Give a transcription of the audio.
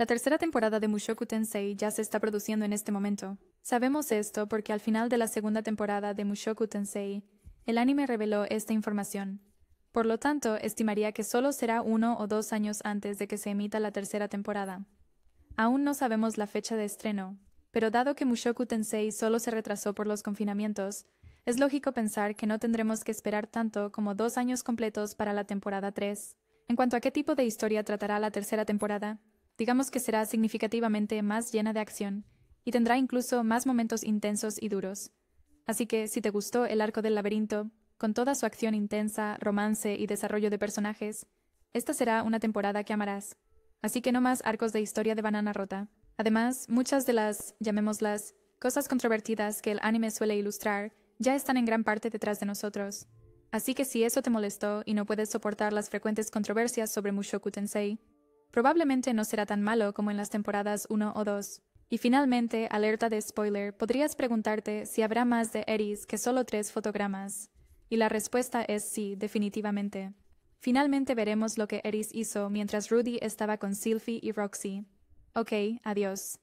La tercera temporada de Mushoku Tensei ya se está produciendo en este momento. Sabemos esto porque al final de la segunda temporada de Mushoku Tensei, el anime reveló esta información. Por lo tanto, estimaría que solo será uno o dos años antes de que se emita la tercera temporada. Aún no sabemos la fecha de estreno, pero dado que Mushoku Tensei solo se retrasó por los confinamientos, es lógico pensar que no tendremos que esperar tanto como dos años completos para la temporada 3. En cuanto a qué tipo de historia tratará la tercera temporada, digamos que será significativamente más llena de acción y tendrá incluso más momentos intensos y duros. Así que, si te gustó El Arco del Laberinto, con toda su acción intensa, romance y desarrollo de personajes, esta será una temporada que amarás. Así que no más arcos de historia de banana rota. Además, muchas de las, llamémoslas, cosas controvertidas que el anime suele ilustrar ya están en gran parte detrás de nosotros. Así que si eso te molestó y no puedes soportar las frecuentes controversias sobre Mushoku Tensei, probablemente no será tan malo como en las temporadas 1 o 2. Y finalmente, alerta de spoiler, podrías preguntarte si habrá más de Eris que solo tres fotogramas. Y la respuesta es sí, definitivamente. Finalmente veremos lo que Eris hizo mientras Rudy estaba con Sylvie y Roxy. Ok, adiós.